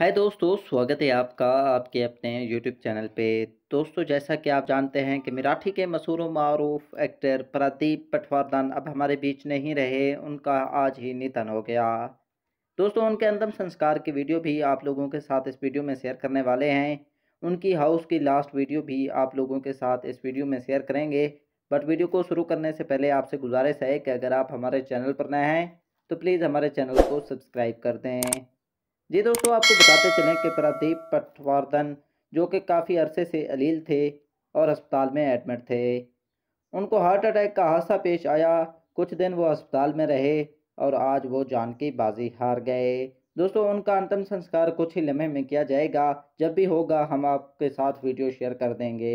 हाय दोस्तों स्वागत है आपका आपके अपने यूट्यूब चैनल पे दोस्तों जैसा कि आप जानते हैं कि मराठी के मशहूर मरूफ एक्टर प्रदीप पटवारदान अब हमारे बीच नहीं रहे उनका आज ही निधन हो गया दोस्तों उनके अंतम संस्कार की वीडियो भी आप लोगों के साथ इस वीडियो में शेयर करने वाले हैं उनकी हाउस की लास्ट वीडियो भी आप लोगों के साथ इस वीडियो में शेयर करेंगे बट वीडियो को शुरू करने से पहले आपसे गुजारिश है कि अगर आप हमारे चैनल पर नए हैं तो प्लीज़ हमारे चैनल को सब्सक्राइब कर दें जी दोस्तों आपको बताते चलें कि प्रदीप पटवर्धन जो कि काफ़ी अरसे से अलील थे और अस्पताल में एडमिट थे उनको हार्ट अटैक का हादसा पेश आया कुछ दिन वो अस्पताल में रहे और आज वो जान की बाजी हार गए दोस्तों उनका अंतिम संस्कार कुछ ही लम्हे में किया जाएगा जब भी होगा हम आपके साथ वीडियो शेयर कर देंगे